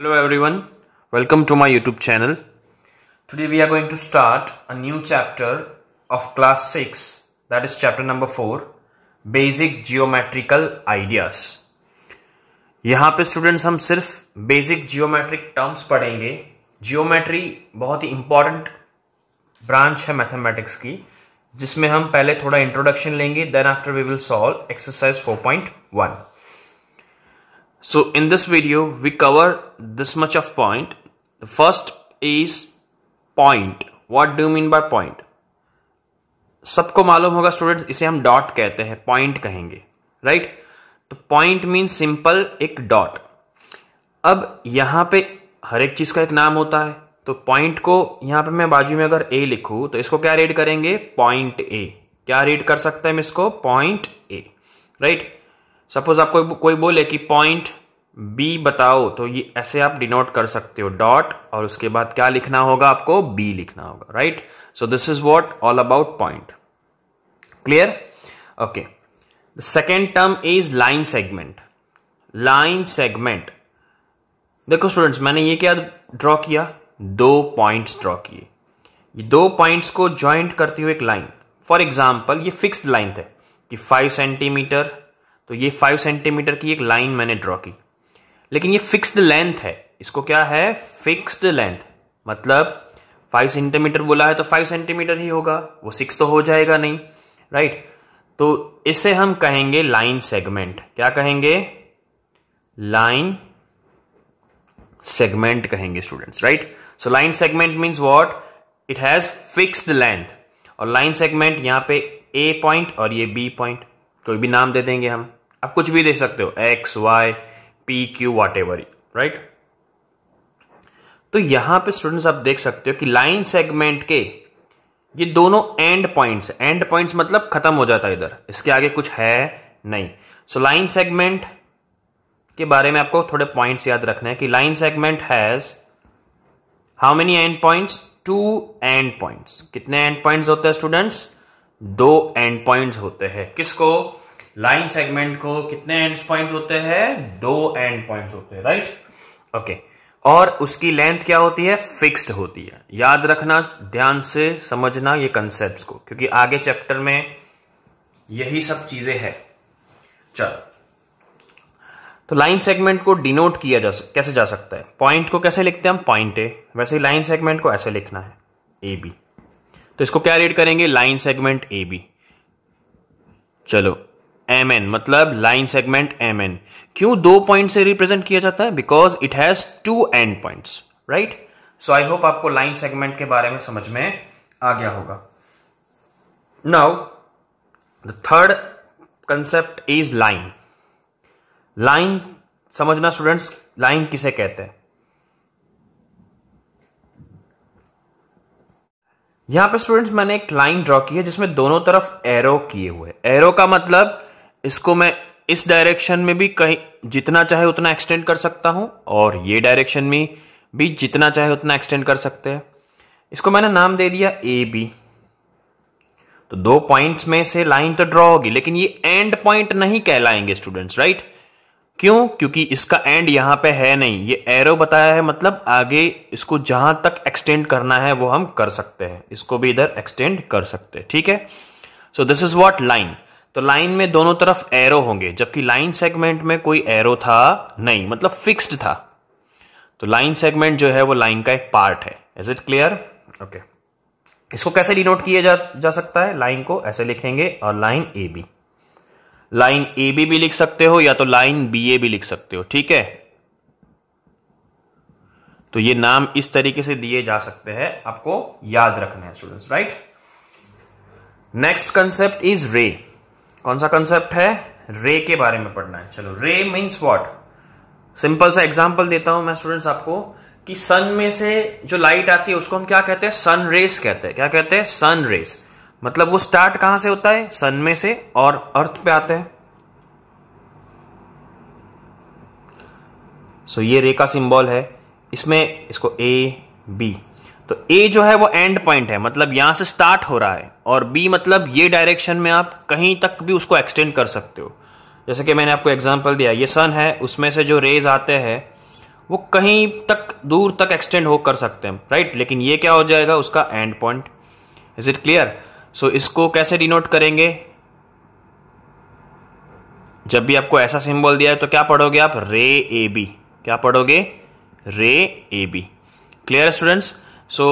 Hello everyone, welcome to my YouTube channel. Today we are going to start a new chapter of class 6 that is chapter number 4 Basic Geometrical Ideas. yahan pe students hum sirf basic geometric terms padhenge geometry bahut ही important branch है mathematics की जिसमें हम पहले थोड़ा introduction लेंगे then after we will solve exercise 4.1 So in this video, we cover this much of point. The first is point. What do you mean by point? सबको मालूम होगा स्टूडेंट्स इसे हम डॉट कहते हैं पॉइंट कहेंगे राइट तो पॉइंट मीन सिंपल एक डॉट अब यहां पे हर एक चीज का एक नाम होता है तो पॉइंट को यहां पे मैं बाजू में अगर ए लिखूं तो इसको क्या रीड करेंगे पॉइंट ए क्या रीड कर सकते हैं हम इसको पॉइंट ए राइट सपोज आपको कोई बोले कि पॉइंट बी बताओ तो ये ऐसे आप डिनोट कर सकते हो डॉट और उसके बाद क्या लिखना होगा आपको बी लिखना होगा right so this is what all about point clear okay second term is line segment line segment देखो स्टूडेंट्स मैंने ये क्या ड्रॉ किया दो पॉइंट्स ड्रॉ किए ये दो पॉइंट्स को ज्वाइंट करते हुए एक लाइन फॉर एग्जाम्पल ये फिक्स्ड लाइन थे कि फाइव सेंटीमीटर तो ये फाइव सेंटीमीटर की एक लाइन मैंने ड्रॉ की लेकिन ये फिक्स्ड लेंथ है इसको क्या है फिक्स्ड लेंथ मतलब फाइव सेंटीमीटर बोला है तो फाइव सेंटीमीटर ही होगा वो सिक्स तो हो जाएगा नहीं राइट तो इसे हम कहेंगे लाइन सेगमेंट क्या कहेंगे लाइन सेगमेंट कहेंगे students right so line segment means what it has fixed length और लाइन सेगमेंट यहां पे ए पॉइंट और ये बी पॉइंट कोई भी नाम दे देंगे हम आप कुछ भी दे सकते हो X Y P Q whatever right तो यहां पे स्टूडेंट्स आप देख सकते हो कि लाइन सेगमेंट के ये दोनों एंड पॉइंट्स एंड पॉइंट्स मतलब खत्म हो जाता है इधर इसके आगे कुछ है नहीं सो लाइन सेगमेंट के बारे में आपको थोड़े पॉइंट्स याद रखने हैं कि line segment has how many end points two end points कितने एंड पॉइंट्स होते हैं स्टूडेंट्स दो एंड पॉइंट्स होते हैं किसको लाइन सेगमेंट को कितने एंड पॉइंट होते हैं दो एंड पॉइंट होते हैं राइट ओके और उसकी लेंथ क्या होती है फिक्स्ड होती है याद रखना ध्यान से समझना ये कंसेप्ट को क्योंकि आगे चैप्टर में यही सब चीजें हैं चलो तो लाइन सेगमेंट को डिनोट किया जा कैसे जा सकता है पॉइंट को कैसे लिखते हैं हम पॉइंट ए वैसे ही लाइन सेगमेंट को ऐसे लिखना है ए बी तो इसको क्या रीड करेंगे लाइन सेगमेंट ए बी चलो एम एन मतलब लाइन सेगमेंट एम एन क्यों दो पॉइंट से रिप्रेजेंट किया जाता है because it has two end points right so I hope आपको लाइन सेगमेंट के बारे में समझ में आ गया होगा now the third concept is line line समझना स्टूडेंट्स लाइन किसे कहते हैं यहां पे स्टूडेंट्स मैंने एक लाइन ड्रॉ की है जिसमें दोनों तरफ एरो किए हुए एरो का मतलब इसको मैं इस डायरेक्शन में भी कहीं जितना चाहे उतना एक्सटेंड कर सकता हूं और ये डायरेक्शन में भी जितना चाहे उतना एक्सटेंड कर सकते हैं इसको मैंने नाम दे दिया ए बी तो दो पॉइंट्स में से लाइन तो ड्रॉ होगी लेकिन ये एंड पॉइंट नहीं कहलाएंगे स्टूडेंट्स राइट क्यों क्योंकि इसका एंड यहां पे है नहीं ये एरो बताया है मतलब आगे इसको जहां तक एक्सटेंड करना है वो हम कर सकते हैं इसको भी इधर एक्सटेंड कर सकते हैं ठीक है so this is what line तो लाइन में दोनों तरफ एरो होंगे जबकि लाइन सेगमेंट में कोई एरो था नहीं मतलब फिक्स्ड था तो लाइन सेगमेंट जो है वो लाइन का एक पार्ट है इज इट क्लियर ओके इसको कैसे डिनोट किया जा, जा सकता है लाइन को ऐसे लिखेंगे और line A B line A B भी लिख सकते हो या तो लाइन बी ए भी लिख सकते हो ठीक है तो ये नाम इस तरीके से दिए जा सकते हैं आपको याद रखना है students right next concept is ray कौन सा कंसेप्ट है रे के बारे में पढ़ना है चलो रे मीन्स वॉट सिंपल सा एग्जाम्पल देता हूं मैं स्टूडेंट्स आपको कि सन में से जो लाइट आती है उसको हम क्या कहते हैं सन रेस कहते हैं क्या कहते हैं सन रेस मतलब वो स्टार्ट कहां से होता है सन में से और अर्थ पे आते हैं सो so, ये रे का सिंबल है इसमें इसको ए बी तो ए जो है वो एंड पॉइंट है मतलब यहां से स्टार्ट हो रहा है और बी मतलब ये डायरेक्शन में आप कहीं तक भी उसको एक्सटेंड कर सकते हो जैसे कि मैंने आपको एग्जाम्पल दिया ये सन है उसमें से जो रेज आते हैं वो कहीं तक दूर तक एक्सटेंड हो कर सकते हैं राइट लेकिन ये क्या हो जाएगा उसका end point is it clear so इसको कैसे डिनोट करेंगे जब भी आपको ऐसा सिंबल दिया है तो क्या पढ़ोगे आप रे ए बी क्या पढ़ोगे ray A B clear students so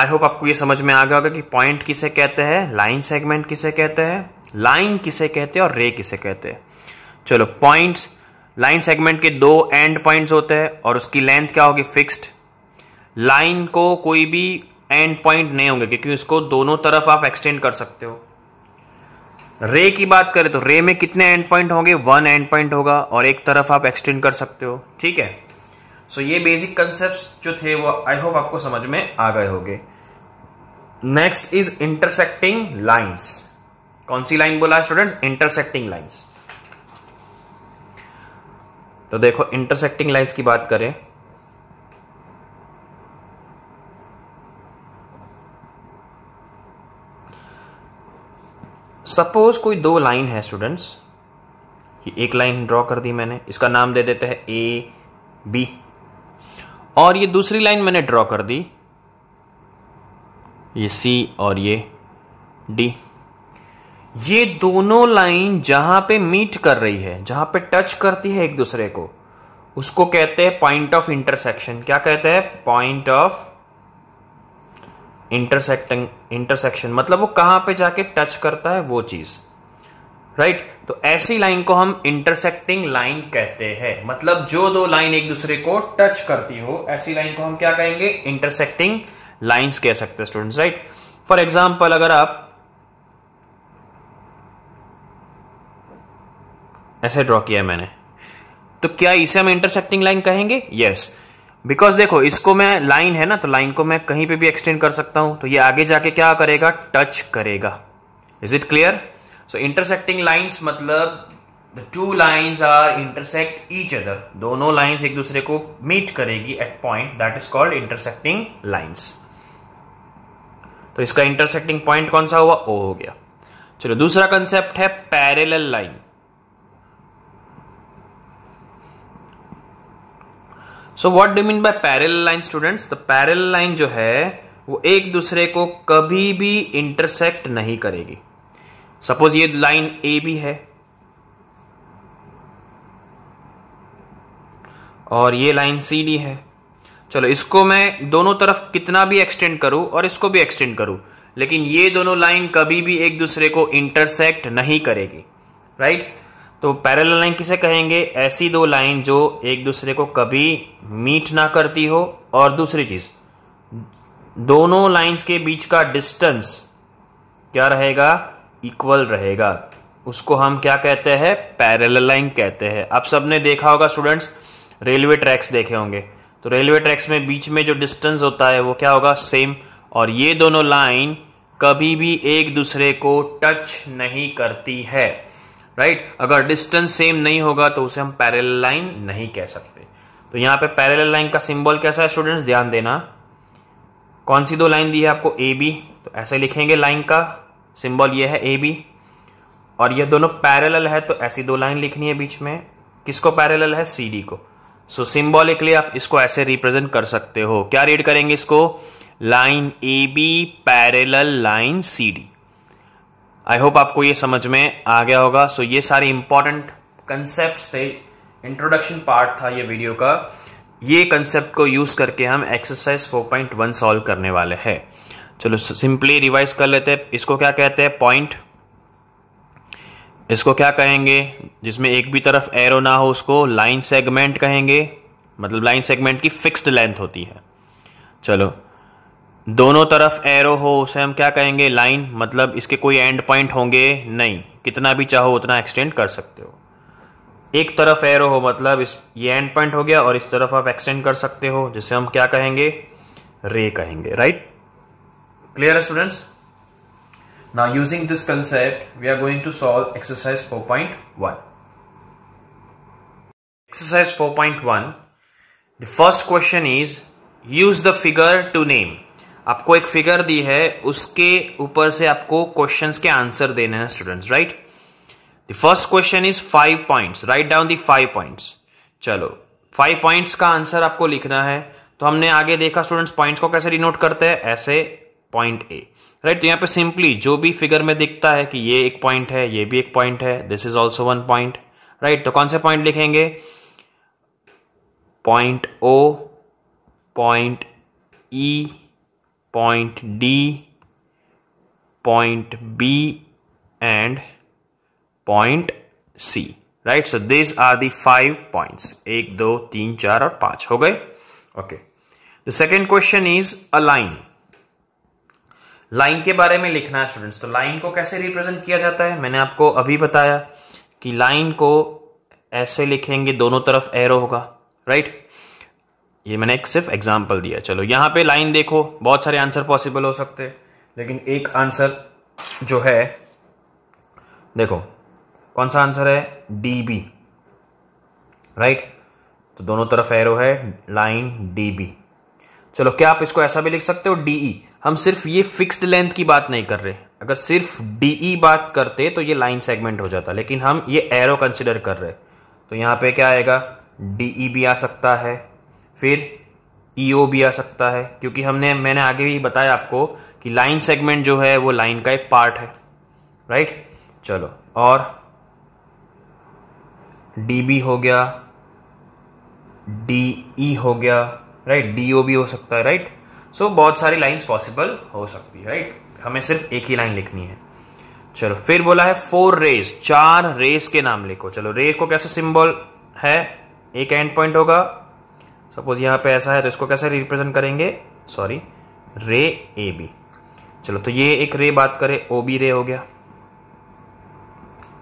I hope आपको ये समझ में आ गया होगा कि पॉइंट किसे कहते हैं लाइन सेगमेंट किसे कहते हैं लाइन किसे कहते हैं और रे किसे कहते हैं चलो पॉइंट्स लाइन सेगमेंट के दो एंड पॉइंट्स होते हैं और उसकी लेंथ क्या होगी फिक्स्ड लाइन को कोई भी एंड पॉइंट नहीं होंगे क्योंकि उसको दोनों तरफ आप एक्सटेंड कर सकते हो रे की बात करें तो रे में कितने एंड पॉइंट होंगे वन एंड पॉइंट होगा और एक तरफ आप एक्सटेंड कर सकते हो ठीक है सो ये बेसिक कंसेप्ट जो थे वो आई होप आपको समझ में आ गए होंगे नेक्स्ट इज इंटरसेक्टिंग लाइंस कौन सी लाइन बोला स्टूडेंट्स इंटरसेक्टिंग लाइंस तो देखो इंटरसेक्टिंग लाइंस की बात करें सपोज कोई दो लाइन है स्टूडेंट्स ये एक लाइन ड्रॉ कर दी मैंने इसका नाम दे देते हैं ए बी और ये दूसरी लाइन मैंने ड्रॉ कर दी ये सी और ये डी ये दोनों लाइन जहां पे मीट कर रही है जहां पे टच करती है एक दूसरे को उसको कहते हैं पॉइंट ऑफ इंटरसेक्शन क्या कहते हैं पॉइंट ऑफ इंटरसेक्टिंग इंटरसेक्शन मतलब वो कहां पे जाके टच करता है वो चीज़ राइट right? तो ऐसी लाइन को हम इंटरसेक्टिंग लाइन कहते हैं मतलब जो दो लाइन एक दूसरे को टच करती हो ऐसी लाइन को हम क्या कहेंगे इंटरसेक्टिंग लाइंस कह सकते हैं स्टूडेंट्स राइट फॉर एग्जाम्पल अगर आप ऐसे ड्रॉ किया मैंने तो क्या इसे हम इंटरसेक्टिंग लाइन कहेंगे यस yes. बिकॉज देखो इसको मैं लाइन है ना तो लाइन को मैं कहीं पे भी एक्सटेंड कर सकता हूं तो ये आगे जाके क्या करेगा टच करेगा is it clear so intersecting lines मतलब the two lines are intersect each other दोनों लाइंस एक दूसरे को मीट करेगी at point that is called intersecting lines तो इसका इंटरसेक्टिंग पॉइंट कौन सा हुआ ओ हो गया चलो दूसरा कंसेप्ट है parallel line so what do mean by parallel line students the parallel line जो है वो एक दूसरे को कभी भी इंटरसेक्ट नहीं करेगी सपोज ये लाइन ए भी है और ये लाइन सी डी है चलो इसको मैं दोनों तरफ कितना भी एक्सटेंड करूं और इसको भी एक्सटेंड करूं लेकिन ये दोनों लाइन कभी भी एक दूसरे को इंटरसेक्ट नहीं करेगी राइट तो पैरेलल लाइन किसे कहेंगे ऐसी दो लाइन जो एक दूसरे को कभी मीट ना करती हो और दूसरी चीज दोनों लाइंस के बीच का डिस्टेंस क्या रहेगा इक्वल रहेगा उसको हम क्या कहते हैं पैरेलल लाइन कहते हैं आप सबने देखा होगा स्टूडेंट्स रेलवे ट्रैक्स देखे होंगे तो रेलवे ट्रैक्स में बीच में जो डिस्टेंस होता है वो क्या होगा सेम और ये दोनों लाइन कभी भी एक दूसरे को टच नहीं करती है राइट right? अगर डिस्टेंस सेम नहीं होगा तो उसे हम पैरेलल लाइन नहीं कह सकते तो यहाँ पे पैरेलल लाइन का सिंबल कैसा है स्टूडेंट्स ध्यान देना कौन सी दो लाइन दी है आपको ए बी तो ऐसे लिखेंगे लाइन का सिंबल ये है ए बी और ये दोनों पैरेलल है तो ऐसी दो लाइन लिखनी है बीच में किसको पैरेलल है सी डी को सो so, सिंबॉलिकली आप इसको ऐसे रिप्रेजेंट कर सकते हो क्या रीड करेंगे इसको line A B parallel line C D I hope आपको ये समझ में आ गया होगा सो so, ये सारे इंपॉर्टेंट कंसेप्ट थे इंट्रोडक्शन पार्ट था ये वीडियो का ये कंसेप्ट को यूज़ करके हम एक्सरसाइज 4.1 सॉल्व करने वाले हैं चलो सिंपली रिवाइज कर लेते हैं इसको क्या कहते हैं पॉइंट इसको क्या कहेंगे जिसमें एक भी तरफ एरो ना हो उसको लाइन सेगमेंट कहेंगे मतलब लाइन सेगमेंट की फिक्स्ड लेंथ होती है चलो दोनों तरफ एरो हो उसे हम क्या कहेंगे लाइन मतलब इसके कोई एंड पॉइंट होंगे नहीं कितना भी चाहो उतना एक्सटेंड कर सकते हो एक तरफ एरो हो मतलब इस ये एंड पॉइंट हो गया और इस तरफ आप एक्सटेंड कर सकते हो जिसे हम क्या कहेंगे रे कहेंगे right clear students now using this concept we are going to solve exercise 4.1 exercise 4.1 the first question is use the figure to name आपको एक फिगर दी है उसके ऊपर से आपको क्वेश्चन के आंसर देने हैं students right the first question is five point write down the five points चलो फाइव पॉइंट्स का आंसर आपको लिखना है तो हमने आगे देखा स्टूडेंट्स पॉइंट्स को कैसे डिनोट करते हैं ऐसे पॉइंट ए राइट तो यहाँ पे सिंपली जो भी फिगर में दिखता है कि ये एक पॉइंट है ये भी एक पॉइंट है this is also one point right तो कौन से पॉइंट लिखेंगे point O point E point D point B and point C right so this are the five points एक दो तीन चार और पांच हो गए okay the second question is a line line के बारे में लिखना है स्टूडेंट्स तो लाइन को कैसे रिप्रेजेंट किया जाता है मैंने आपको अभी बताया कि लाइन को ऐसे लिखेंगे दोनों तरफ एरो होगा राइट ये मैंने एक सिर्फ एग्जाम्पल दिया चलो यहां पे लाइन देखो बहुत सारे आंसर पॉसिबल हो सकते हैं लेकिन एक आंसर जो है देखो कौन सा आंसर है डी बी राइट तो दोनों तरफ एरो है लाइन डी बी चलो क्या आप इसको ऐसा भी लिख सकते हो डीई हम सिर्फ ये फिक्स्ड लेंथ की बात नहीं कर रहे अगर सिर्फ डी e बात करते तो ये लाइन सेगमेंट हो जाता लेकिन हम ये एरो कंसिडर कर रहे तो यहाँ पे क्या आएगा डी e भी आ सकता है फिर ई e भी आ सकता है क्योंकि हमने मैंने आगे भी बताया आपको कि लाइन सेगमेंट जो है वो लाइन का एक पार्ट है राइट चलो और डी बी हो गया डी ई हो गया राइट डी ओ भी हो सकता है राइट सो so, बहुत सारी लाइन्स पॉसिबल हो सकती है राइट हमें सिर्फ एक ही लाइन लिखनी है चलो फिर बोला है फोर रेस चार रेस के नाम लिखो चलो रे को कैसे सिंबल है एक एंड पॉइंट होगा सपोज यहां पे ऐसा है तो इसको कैसे रिप्रेजेंट करेंगे सॉरी रे ए बी चलो तो ये एक रे बात करे ओ बी रे हो गया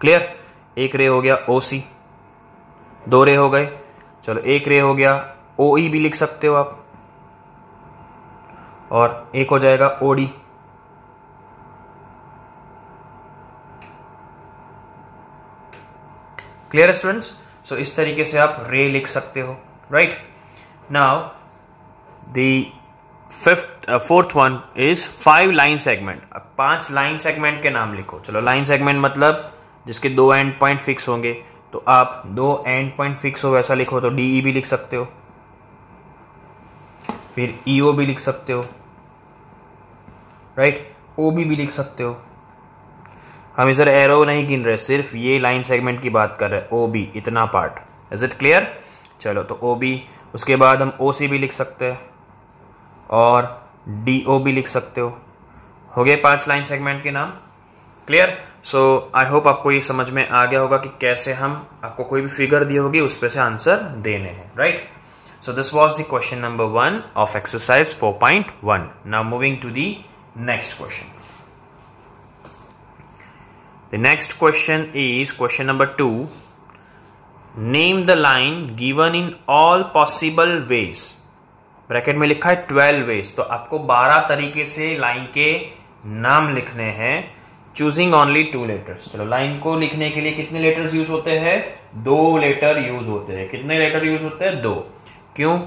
क्लियर एक रे हो गया ओ सी दो रे हो गए चलो एक रे हो गया ओ ई e भी लिख सकते हो आप और एक हो जाएगा ओडी क्लियर स्टूडेंट्स सो इस तरीके से आप रे लिख सकते हो right now the fifth fourth one is five line segment अब पांच लाइन सेगमेंट के नाम लिखो चलो लाइन सेगमेंट मतलब जिसके दो एंड पॉइंट फिक्स होंगे तो आप दो एंड पॉइंट फिक्स हो वैसा लिखो तो डी e भी लिख सकते हो फिर ई e ओ भी लिख सकते हो राइट ओ बी भी लिख सकते हो हम इधर एरो नहीं गिन रहे सिर्फ ये लाइन सेगमेंट की बात कर रहे हैं ओ बी इतना पार्ट इज इट क्लियर चलो तो ओ बी उसके बाद हम ओ सी भी लिख सकते हैं और डी ओ भी लिख सकते हो हो गए पांच लाइन सेगमेंट के नाम क्लियर सो आई होप आपको ये समझ में आ गया होगा कि कैसे हम आपको कोई भी फिगर दी होगी उस पर से आंसर देने हैं right right? So this was the question number 1 of exercise 4.1. Now moving to the next question. The next question is question number 2. Name the line given in all possible ways. Bracket में लिखा है twelve veg तो आपको बारह तरीके से line के नाम लिखने हैं चूजिंग ओनली टू लेटर्स चलो लाइन को लिखने के लिए कितने लेटर्स यूज होते हैं दो लेटर यूज होते हैं कितने लेटर यूज होते हैं दो क्यों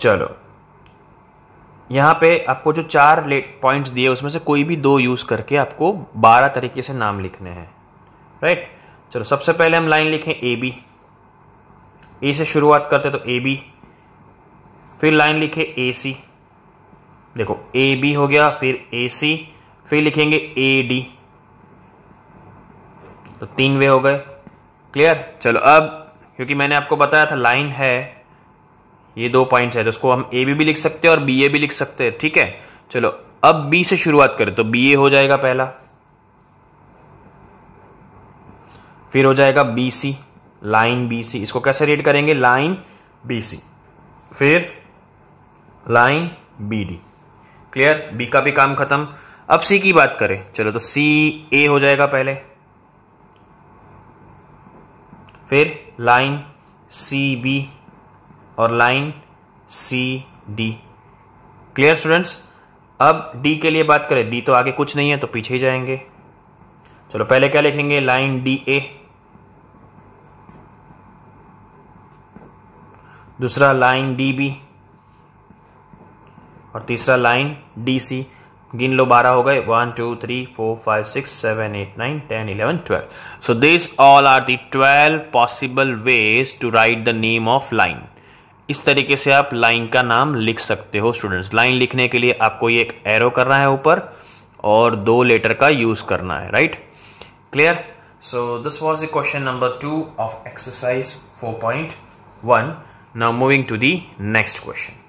चलो यहाँ पे आपको जो चार लेट पॉइंट्स दिए उसमें से कोई भी दो यूज़ करके आपको बारह तरीके से नाम लिखने हैं राइट चलो सबसे पहले हम लाइन लिखें ए बी ए से शुरुआत करते तो ए बी फिर लाइन लिखे ए सी देखो ए बी हो गया फिर ए सी फिर लिखेंगे ए डी तो तीन वे हो गए क्लियर चलो अब क्योंकि मैंने आपको बताया था लाइन है ये दो पॉइंट्स है तो उसको हम ए भी, भी लिख सकते हैं और बी ए भी लिख सकते हैं ठीक है चलो अब बी से शुरुआत करें तो बी ए हो जाएगा पहला फिर हो जाएगा B C line B C इसको कैसे रीड करेंगे लाइन बी सी फिर line B D clear B का भी काम खत्म अब सी की बात करें चलो तो सी ए हो जाएगा पहले फिर लाइन सी बी और line C D clear students अब डी के लिए बात करें डी तो आगे कुछ नहीं है तो पीछे ही जाएंगे चलो पहले क्या लिखेंगे लाइन डी ए दूसरा लाइन डी बी और तीसरा लाइन डी सी गिन लो बारह हो गए one two three four five six seven eight nine ten eleven twelve so this all are the twelve possible ways to write the name of line इस तरीके से आप लाइन का नाम लिख सकते हो स्टूडेंट्स लाइन लिखने के लिए आपको ये एक एरो करना है ऊपर और दो लेटर का यूज करना है right clear so this was the question number two of exercise four point one now moving to the next question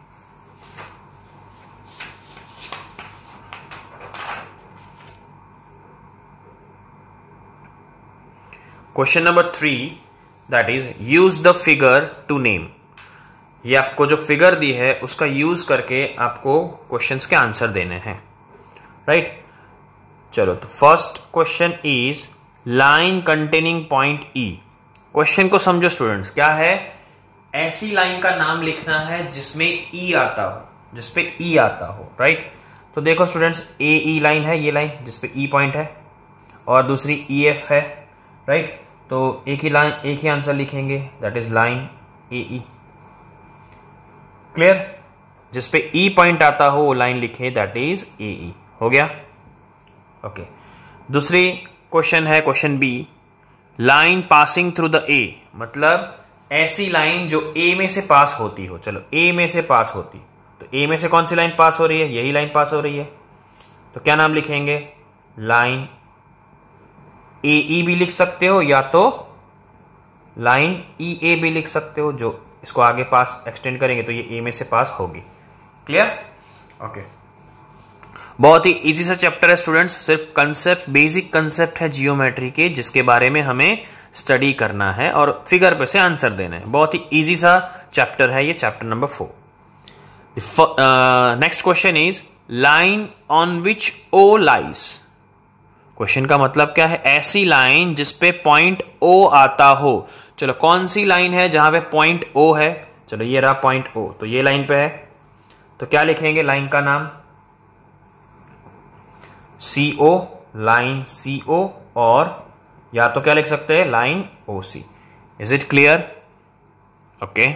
question number three that is use the figure to name ये आपको जो figure दी है उसका use करके आपको question के answer देने हैं राइट right? चलो तो first question is line containing point E question को समझो स्टूडेंट्स क्या है ऐसी लाइन का नाम लिखना है जिसमें ई e आता हो जिसपे ई e आता हो राइट right? तो देखो स्टूडेंट्स ए ई लाइन है ये लाइन जिसपे ई e पॉइंट है और दूसरी ई e एफ है राइट right? तो एक ही लाइन एक ही आंसर लिखेंगे that is line A E clear जिस पे ई e पॉइंट आता हो वो लाइन लिखे दैट इज ए ई हो गया ओके okay. दूसरी क्वेश्चन है question B line passing through the A मतलब ऐसी लाइन जो ए में से पास होती हो चलो ए में से पास होती तो ए में से कौन सी लाइन पास हो रही है यही लाइन पास हो रही है तो क्या नाम लिखेंगे लाइन ए ई भी लिख सकते हो या तो लाइन ई ए भी लिख सकते हो जो इसको आगे पास एक्सटेंड करेंगे तो ये ए में से पास होगी क्लियर ओके बहुत ही इजी सा चैप्टर है स्टूडेंट्स सिर्फ कंसेप्ट बेसिक कंसेप्ट है जियोमेट्री के जिसके बारे में हमें स्टडी करना है और फिगर पे से आंसर देना है बहुत ही इजी सा चैप्टर है ये chapter number four next question is line on which O lies question का मतलब क्या है ऐसी लाइन जिसपे पॉइंट ओ आता हो चलो कौन सी लाइन है जहां पे पॉइंट ओ है चलो ये रहा पॉइंट ओ तो ये लाइन पे है तो क्या लिखेंगे लाइन का नाम सी ओ लाइन सी ओ और या तो क्या लिख सकते हैं line O C is it clear okay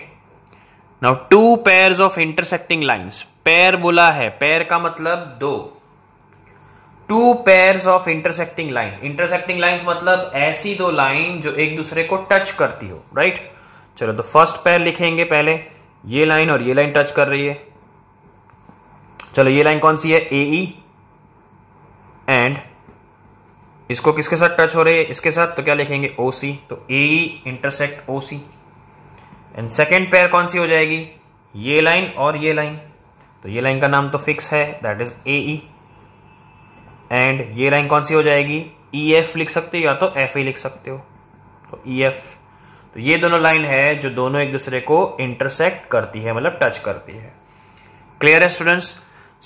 now two pair of intersecting lines pair बोला है पेयर का मतलब दो two pair of intersecting line intersecting line मतलब ऐसी दो लाइन जो एक दूसरे को टच करती हो राइट right? चलो तो फर्स्ट पेयर लिखेंगे पहले ये लाइन और ये लाइन टच कर रही है चलो ये लाइन कौन सी है ए ई एंड इसको किसके साथ टच हो रही है इसके साथ तो क्या लिखेंगे ओ सी तो A E intersect O C and second pair कौन सी हो जाएगी ये लाइन और ये लाइन तो ये लाइन का नाम तो फिक्स है that is A E and ये लाइन कौन सी हो जाएगी ई e एफ लिख सकते हो या तो एफ ए लिख सकते हो तो ई e एफ तो ये दोनों लाइन है जो दोनों एक दूसरे को इंटरसेक्ट करती है मतलब टच करती है क्लियर है students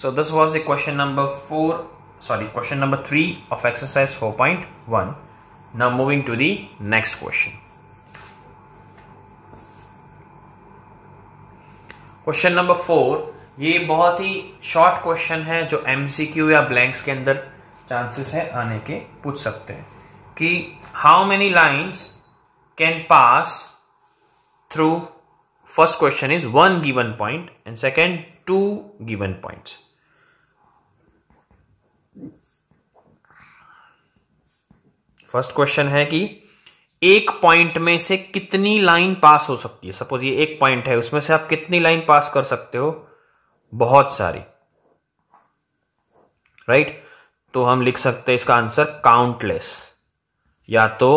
so this was the question number four number three of exercise four point one now moving to the next question question number four ये बहुत ही शॉर्ट क्वेश्चन है जो एमसीक्यू या ब्लैंक्स के अंदर चांसेस है आने के पूछ सकते हैं कि how many lines can pass through first question is one given point and second two given point first question है कि एक पॉइंट में से कितनी लाइन पास हो सकती है सपोज ये एक पॉइंट है उसमें से आप कितनी लाइन पास कर सकते हो बहुत सारी राइट right? तो हम लिख सकते हैं इसका आंसर काउंटलेस या तो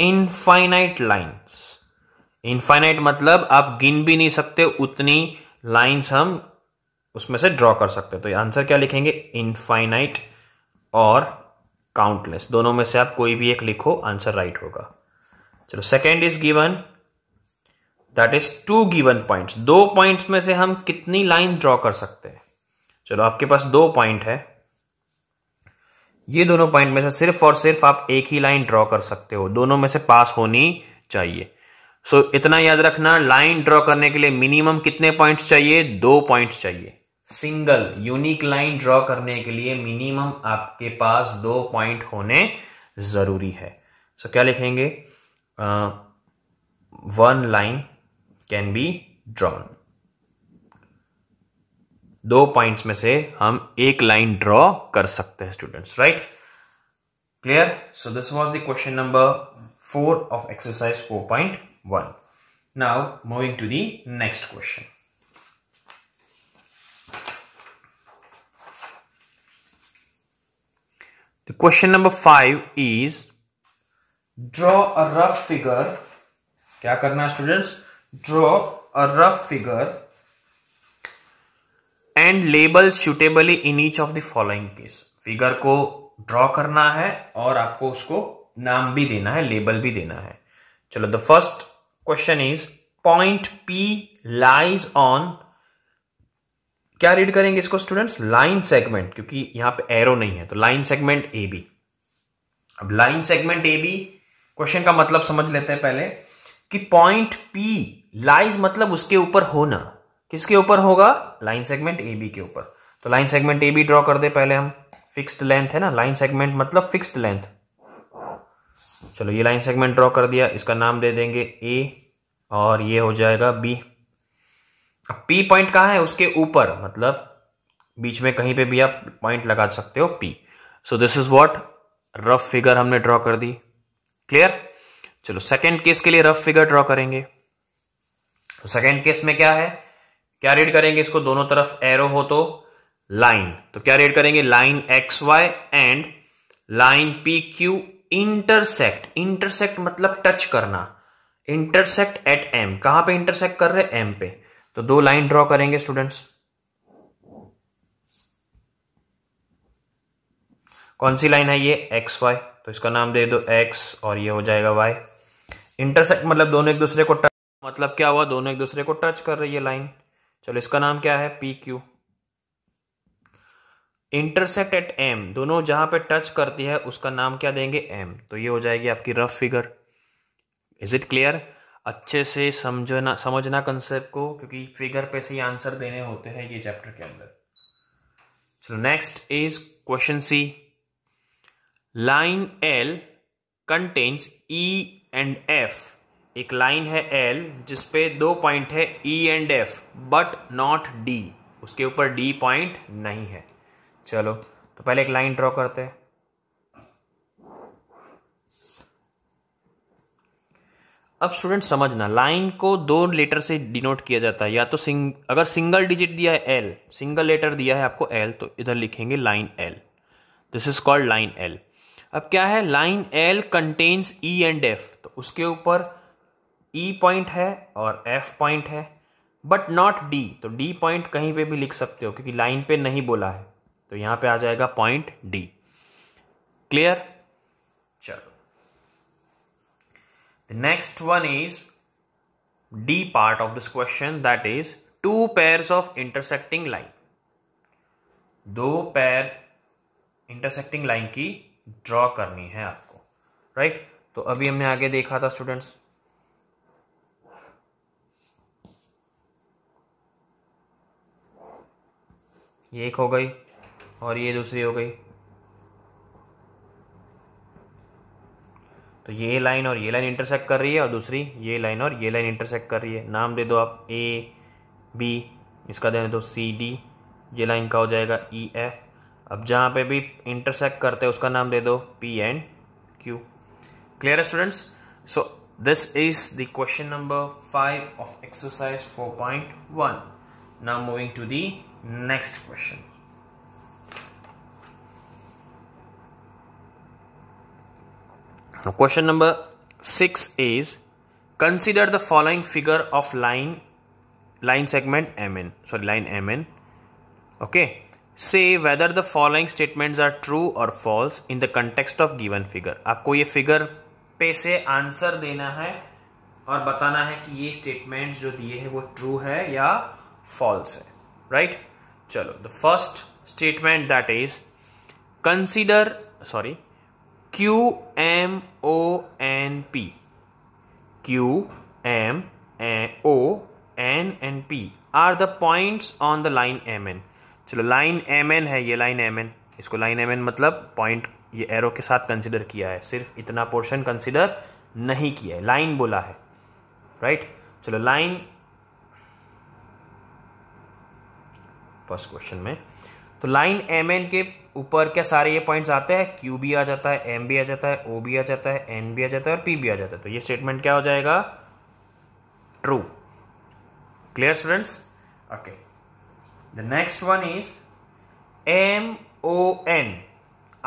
इनफाइनाइट लाइंस इनफाइनाइट मतलब आप गिन भी नहीं सकते उतनी लाइंस हम उसमें से ड्रॉ कर सकते तो आंसर क्या लिखेंगे इनफाइनाइट और काउंटलेस दोनों में से आप कोई भी एक लिखो आंसर राइट होगा चलो second is given that is two given points दो पॉइंट्स में से हम कितनी लाइन ड्रॉ कर सकते हैं चलो आपके पास दो पॉइंट है ये दोनों पॉइंट में से सिर्फ और सिर्फ आप एक ही लाइन ड्रॉ कर सकते हो दोनों में से पास होनी चाहिए सो so, इतना याद रखना लाइन ड्रॉ करने के लिए मिनिमम कितने पॉइंट्स चाहिए दो पॉइंट चाहिए सिंगल यूनिक लाइन ड्रॉ करने के लिए मिनिमम आपके पास दो पॉइंट होने जरूरी है सो so, क्या लिखेंगे one line can be drawn दो पॉइंट्स में से हम एक लाइन ड्रॉ कर सकते हैं students right clear so this was the question number four of exercise four point one now moving to the next question the question number five is draw a rough figure क्या करना है students draw a rough figure and label suitably in each of the following case figure को draw करना है और आपको उसको नाम भी देना है लेबल भी देना है चलो the first question is point P lies on क्या रीड करेंगे इसको स्टूडेंट्स लाइन सेगमेंट क्योंकि यहां पे एरो नहीं है तो लाइन सेगमेंट ए बी अब line segment A B question का मतलब समझ लेते हैं पहले कि पॉइंट पी लाइज मतलब उसके ऊपर होना किसके ऊपर होगा लाइन सेगमेंट ए बी के ऊपर तो line segment A B draw कर दे पहले हम फिक्स्ड लेंथ है ना लाइन सेगमेंट मतलब फिक्स्ड लेंथ चलो ये लाइन सेगमेंट ड्रॉ कर दिया इसका नाम दे देंगे ए और ये हो जाएगा बी अब पी पॉइंट कहां है उसके ऊपर मतलब बीच में कहीं पे भी आप पॉइंट लगा सकते हो P so this is what rough figure हमने ड्रॉ कर दी क्लियर चलो सेकेंड केस के लिए रफ फिगर ड्रॉ करेंगे तो सेकेंड केस में क्या है क्या रीड करेंगे इसको दोनों तरफ एरो हो तो लाइन तो क्या रीड करेंगे line X Y and line P Q intersect intersect मतलब टच करना इंटरसेक्ट एट एम कहां पे इंटरसेक्ट कर रहे एम पे तो दो लाइन ड्रॉ करेंगे स्टूडेंट्स कौन सी लाइन है ये एक्स वाई तो इसका नाम दे दो एक्स और ये हो जाएगा वाई इंटरसेक्ट मतलब दोनों एक दूसरे को टच मतलब क्या हुआ दोनों एक दूसरे को टच कर रही है लाइन चलो इसका नाम क्या है P Q intersect at M दोनों जहां पे टच करती है उसका नाम क्या देंगे एम तो ये हो जाएगी आपकी rough figure is it clear अच्छे से समझना समझना कंसेप्ट को क्योंकि फिगर पे से ही आंसर देने होते हैं ये चैप्टर के अंदर चलो next is question C line L contains E and F एक लाइन है एल जिसपे दो पॉइंट है E and F but not D उसके ऊपर डी पॉइंट नहीं है चलो तो पहले एक लाइन ड्रॉ करते हैं अब स्टूडेंट समझना लाइन को दो लेटर से डिनोट किया जाता है या तो सिंग अगर सिंगल डिजिट दिया है एल सिंगल लेटर दिया है आपको एल तो इधर लिखेंगे line L this is called line L अब क्या है line L contains E and F तो उसके ऊपर ई e पॉइंट है और एफ पॉइंट है बट नॉट डी तो डी पॉइंट कहीं पे भी लिख सकते हो क्योंकि लाइन पे नहीं बोला है तो यहाँ पे आ जाएगा पॉइंट डी क्लियर चलो the next one is D part of this question that is two pair of intersecting line दो पैर इंटरसेक्टिंग लाइन की ड्रॉ करनी है आपको राइट right? तो अभी हमने आगे देखा था स्टूडेंट्स ये एक हो गई और ये दूसरी हो गई तो ये लाइन और ये लाइन इंटरसेक्ट कर रही है और दूसरी ये लाइन और ये लाइन इंटरसेक्ट कर रही है नाम दे दो आप ए बी इसका दे दो सी डी ये लाइन का हो जाएगा ई e, एफ अब जहाँ पे भी इंटरसेक्ट करते हैं उसका नाम दे दो पी एंड क्यू क्लियर है students so this is the question number five of exercise four point one now moving to the next question question number six is consider the following figure of line line segment M N sorry line M N okay say whether the following statements are true और false in the context of given figure आपको ये figure पे से answer देना है और बताना है कि ये स्टेटमेंट्स जो दिए हैं वो ट्रू है या फॉल्स है राइट चलो the first statement that is consider sorry Q M O N P Q M O N and P are the points on the line M N चलो लाइन एम एन है ये line M N इसको line M N मतलब point ये arrow के साथ consider किया है सिर्फ इतना पोर्शन कंसिडर नहीं किया है लाइन बोला है राइट right? चलो लाइन फर्स्ट क्वेश्चन में तो लाइन एम एन के ऊपर क्या सारे ये पॉइंट्स आते हैं क्यू भी आ जाता है एम भी आ जाता है ओ भी आ जाता है एन भी आ जाता है और पी भी आ जाता है तो ये स्टेटमेंट क्या हो जाएगा true clear students okay the next one is M O N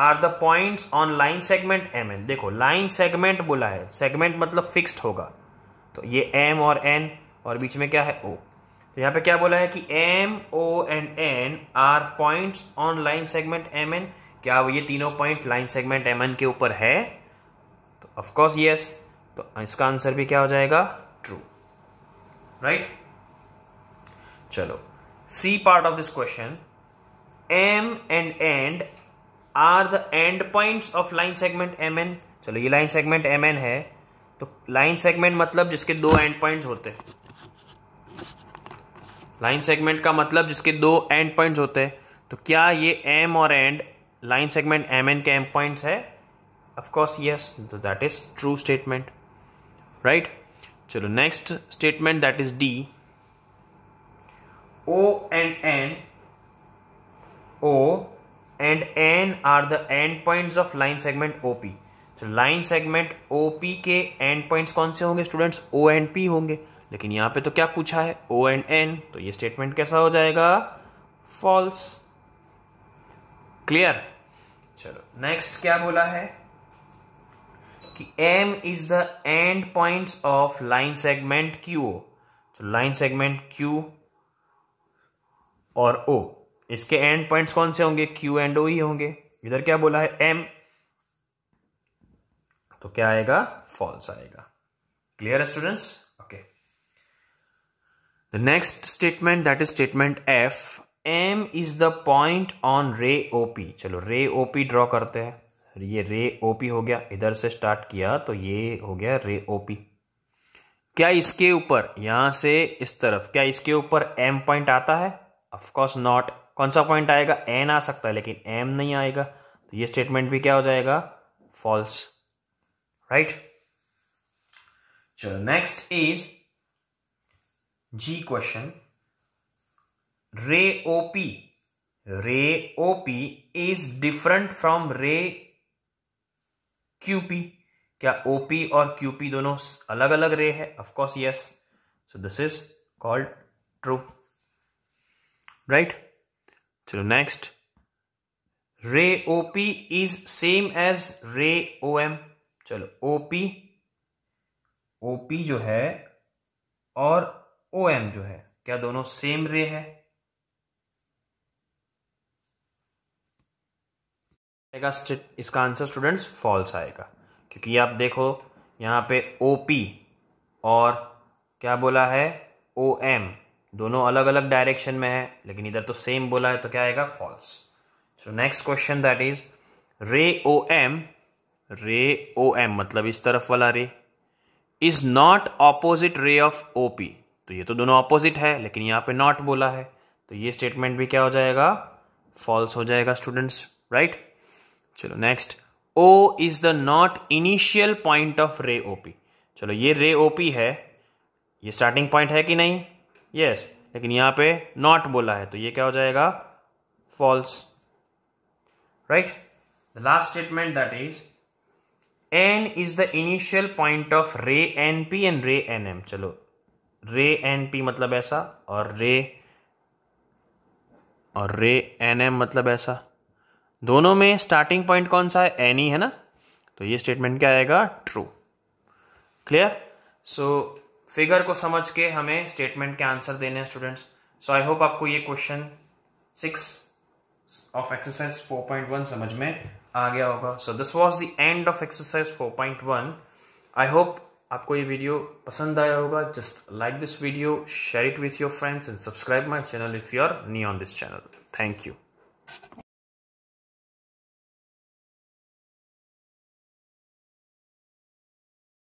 are the points on line segment M N देखो लाइन सेगमेंट बोला है सेगमेंट मतलब फिक्स्ड होगा तो ये एम और एन और बीच में क्या है ओ तो यहां पे क्या बोला है कि M O and N are points on line segment M N क्या ये तीनों point line segment M N के ऊपर है तो ऑफकोर्स यस तो इसका आंसर भी क्या हो जाएगा ट्रू राइट चलो C part of this question M and and are the end points of line segment M N चलो ये लाइन सेगमेंट एम एन है तो लाइन सेगमेंट मतलब जिसके दो एंड पॉइंट्स होते हैं लाइन सेगमेंट का मतलब जिसके दो एंड पॉइंट्स होते हैं तो क्या ये एम और and line segment M N के एम पॉइंट्स है ऑफकोर्स यस तो that is true statement right चलो next statement that is D O and N O and N are the end points of line segment O P तो line segment O P के end points कौन से होंगे students O and P होंगे लेकिन यहाँ पे तो क्या पूछा है ओ एंड एन तो ये स्टेटमेंट कैसा हो जाएगा फॉल्स क्लियर चलो नेक्स्ट क्या बोला है कि M is the end point of line segment Q O तो लाइन सेगमेंट क्यू और ओ इसके एंड पॉइंट्स कौन से होंगे क्यू एंड ओ ही होंगे इधर क्या बोला है एम तो क्या आएगा फॉल्स आएगा क्लियर है students The next statement that is statement F. M is the point on ray OP. चलो ray OP ड्रॉ करते हैं ये ray OP हो गया इधर से स्टार्ट किया तो ये हो गया ray OP. क्या इसके ऊपर यहां से इस तरफ क्या इसके ऊपर M पॉइंट आता है ऑफकोर्स नॉट कौन सा पॉइंट आएगा N आ सकता है लेकिन M नहीं आएगा तो ये स्टेटमेंट भी क्या हो जाएगा फॉल्स राइट चलो next is G question ray OP ray OP is different from ray QP क्या ओपी और क्यूपी दोनों अलग अलग रे है of course yes so this is called true right चलो next ray OP is same as ray O M चलो OP OP जो है और ओ एम जो है क्या दोनों सेम रे है इसका आंसर स्टूडेंट्स फॉल्स आएगा क्योंकि आप देखो यहां पे ओ पी और क्या बोला है ओ एम दोनों अलग अलग डायरेक्शन में है लेकिन इधर तो सेम बोला है तो क्या आएगा false so next question that is ray O M रे ओ एम मतलब इस तरफ वाला ray is not opposite ray of O P तो ये तो दोनों ऑपोजिट है लेकिन यहाँ पे नॉट बोला है तो ये स्टेटमेंट भी क्या हो जाएगा फॉल्स हो जाएगा स्टूडेंट्स राइट चलो next O is the not initial point of ray OP चलो ये रे ओपी है ये स्टार्टिंग पॉइंट है कि नहीं यस yes. लेकिन यहाँ पे नॉट बोला है तो ये क्या हो जाएगा false right the last statement that is N is the initial point of ray N P and ray N M चलो रे एन पी मतलब ऐसा और रे और रे एन एम मतलब ऐसा दोनों में स्टार्टिंग पॉइंट कौन सा है एन e, है ना तो ये स्टेटमेंट क्या आएगा ट्रू क्लियर सो फिगर को समझ के हमें स्टेटमेंट के आंसर देने हैं स्टूडेंट्स सो आई होप आपको ये question six of exercise four point one समझ में आ गया होगा so this was the end of exercise four point one I hope आपको ये वीडियो पसंद आया होगा just like this video share it with your friends and subscribe my channel if you are new on this channel thank you